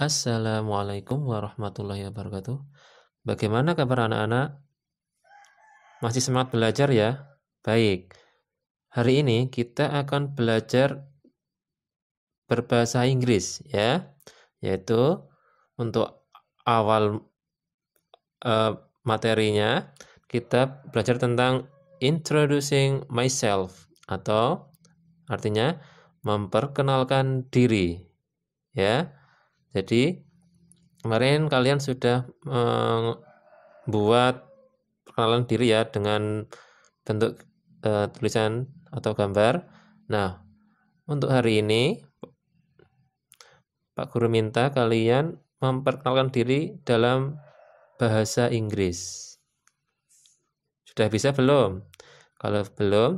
Assalamualaikum warahmatullahi wabarakatuh. Bagaimana kabar anak-anak? Masih semangat belajar ya? Baik. Hari ini kita akan belajar berbahasa Inggris ya, yaitu untuk awal uh, materinya kita belajar tentang introducing myself atau artinya memperkenalkan diri ya. Jadi kemarin kalian sudah eh, membuat perkenalan diri ya dengan bentuk e, tulisan atau gambar. Nah, untuk hari ini Pak Guru minta kalian memperkenalkan diri dalam bahasa Inggris. Sudah bisa belum? Kalau belum,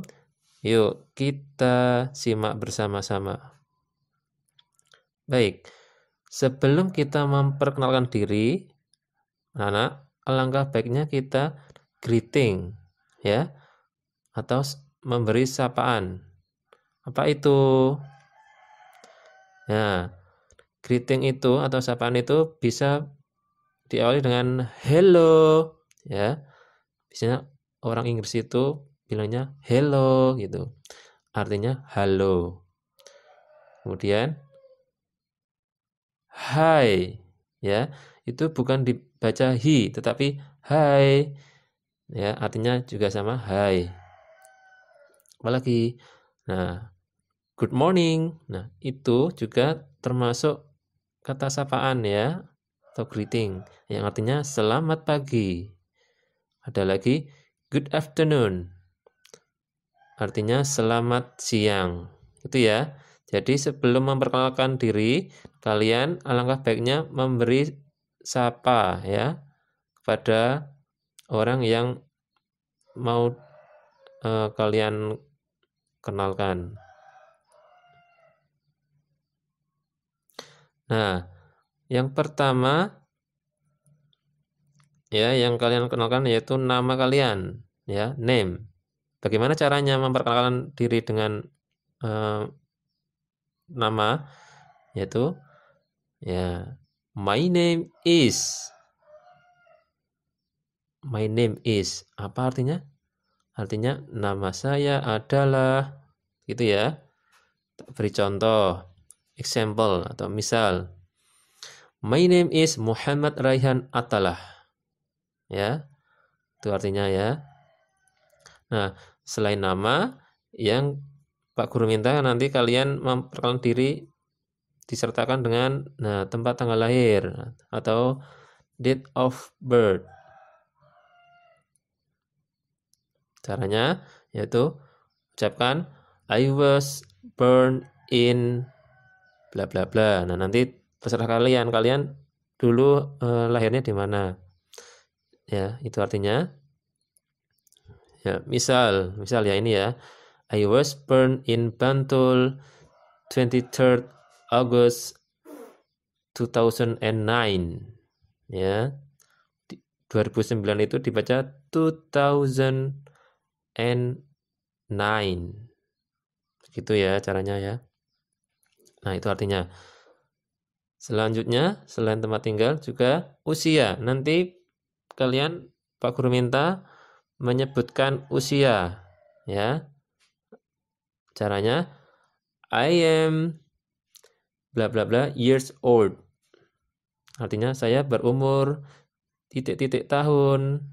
yuk kita simak bersama-sama. Baik. Sebelum kita memperkenalkan diri, anak, alangkah baiknya kita greeting, ya, atau memberi sapaan. Apa itu? Nah, greeting itu atau sapaan itu bisa diawali dengan hello, ya. Biasanya orang Inggris itu bilangnya hello gitu. Artinya halo. Kemudian hai ya itu bukan dibaca hi tetapi hai ya artinya juga sama hai apalagi nah good morning nah itu juga termasuk kata sapaan ya atau greeting yang artinya selamat pagi ada lagi good afternoon artinya selamat siang Itu ya jadi sebelum memperkenalkan diri, kalian alangkah baiknya memberi sapa ya kepada orang yang mau eh, kalian kenalkan. Nah, yang pertama ya yang kalian kenalkan yaitu nama kalian ya, name. Bagaimana caranya memperkenalkan diri dengan eh, nama yaitu ya my name is my name is apa artinya artinya nama saya adalah gitu ya beri contoh example atau misal my name is Muhammad Raihan Atalah ya itu artinya ya nah selain nama yang Pak Guru minta nanti kalian memperkenalkan diri disertakan dengan nah tempat tanggal lahir atau date of birth. Caranya yaitu ucapkan I was born in bla bla bla. Nah, nanti terserah kalian, kalian dulu eh, lahirnya di mana. Ya, itu artinya. Ya, misal, misal ya ini ya. I was born in Bantul 23rd August 2009 ya 2009 itu dibaca 2009 begitu ya caranya ya nah itu artinya selanjutnya selain tempat tinggal juga usia nanti kalian Pak Guru minta menyebutkan usia ya Caranya I am bla bla bla years old. Artinya saya berumur titik-titik tahun.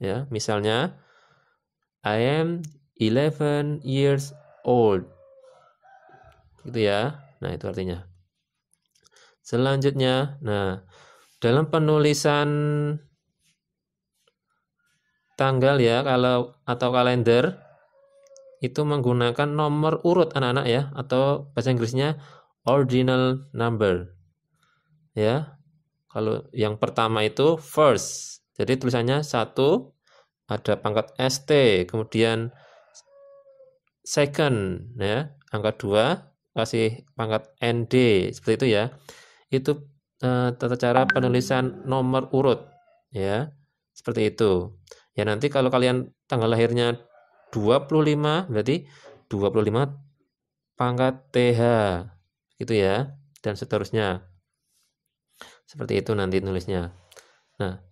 Ya, misalnya I am 11 years old. Gitu ya. Nah, itu artinya. Selanjutnya, nah, dalam penulisan tanggal ya kalau atau kalender itu menggunakan nomor urut anak-anak ya atau bahasa Inggrisnya ordinal number. Ya. Kalau yang pertama itu first. Jadi tulisannya satu ada pangkat ST, kemudian second ya, angka dua kasih pangkat ND seperti itu ya. Itu eh, tata cara penulisan nomor urut ya. Seperti itu. Ya nanti kalau kalian tanggal lahirnya 25 berarti 25 pangkat TH gitu ya dan seterusnya seperti itu nanti nulisnya nah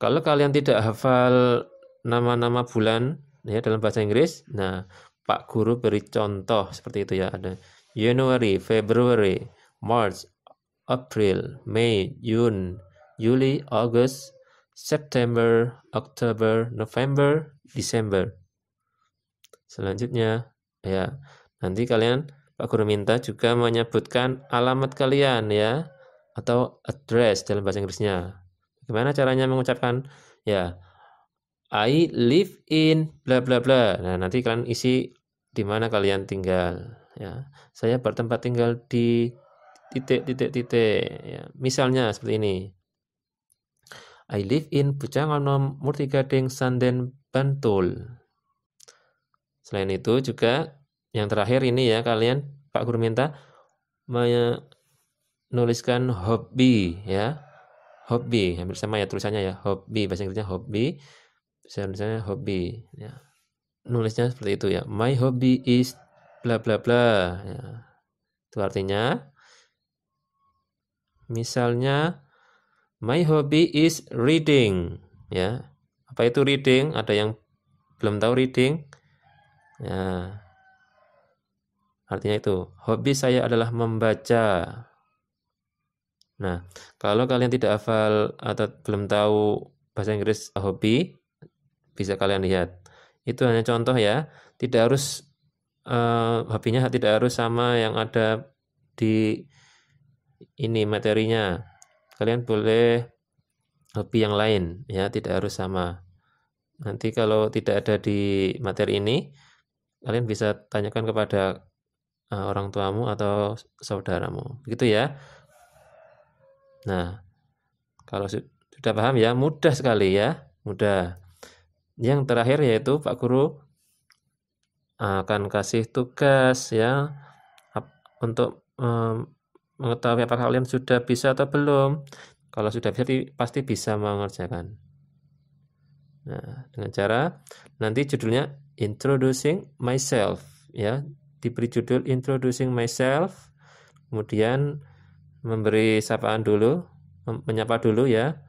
kalau kalian tidak hafal nama-nama bulan ya dalam bahasa Inggris nah Pak Guru beri contoh seperti itu ya ada january february March, April, may June, Juli, August, September, October, November, December. Selanjutnya, ya, nanti kalian Pak Guru minta juga menyebutkan alamat kalian ya atau address dalam bahasa Inggrisnya. Gimana caranya mengucapkan ya I live in bla bla bla. Nah, nanti kalian isi di mana kalian tinggal ya. Saya bertempat tinggal di titik titik titik ya. Misalnya seperti ini. I live in Bujangan Murtigading, Sanden Bantul. Selain itu juga yang terakhir ini ya kalian Pak Guru minta menuliskan hobi ya. Hobi, hampir sama ya tulisannya ya, hobi bahasa Inggrisnya hobi, tulisannya hobi ya. Nulisnya seperti itu ya. My hobby is bla bla bla. Ya. Itu artinya misalnya my hobby is reading ya. Apa itu reading? Ada yang belum tahu reading? Ya. Artinya itu, hobi saya adalah membaca. Nah, kalau kalian tidak hafal atau belum tahu bahasa Inggris hobi, bisa kalian lihat. Itu hanya contoh ya, tidak harus uh, hobinya tidak harus sama yang ada di ini materinya. Kalian boleh hobi yang lain ya, tidak harus sama. Nanti kalau tidak ada di materi ini, kalian bisa tanyakan kepada uh, orang tuamu atau saudaramu. Begitu ya. Nah, kalau sudah paham ya, mudah sekali ya, mudah. Yang terakhir yaitu Pak Guru akan kasih tugas ya untuk um, mengetahui apakah kalian sudah bisa atau belum. Kalau sudah bisa pasti bisa mengerjakan. Nah, dengan cara nanti judulnya introducing myself ya diberi judul introducing myself kemudian memberi sapaan dulu menyapa dulu ya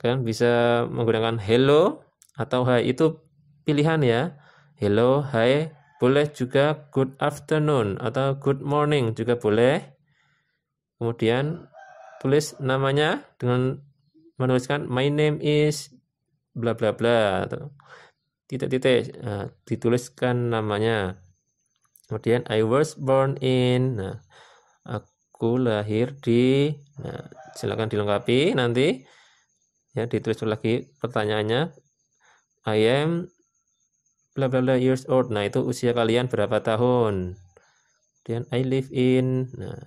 kan bisa menggunakan hello atau hai itu pilihan ya hello hai boleh juga good afternoon atau good morning juga boleh kemudian tulis namanya dengan menuliskan my name is bla bla bla titik-titik uh, dituliskan namanya kemudian I was born in nah, aku lahir di nah, silakan dilengkapi nanti ya ditulis lagi pertanyaannya I am bla bla bla years old nah itu usia kalian berapa tahun kemudian I live in nah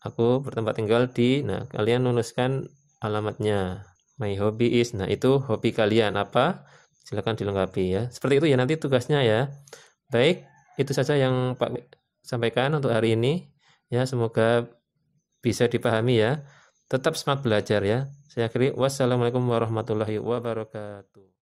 aku bertempat tinggal di nah kalian nuliskan alamatnya my hobby is nah itu hobi kalian apa Silakan dilengkapi ya. Seperti itu ya nanti tugasnya ya. Baik, itu saja yang Pak sampaikan untuk hari ini. Ya, semoga bisa dipahami ya. Tetap semangat belajar ya. Saya akhiri. Wassalamualaikum warahmatullahi wabarakatuh.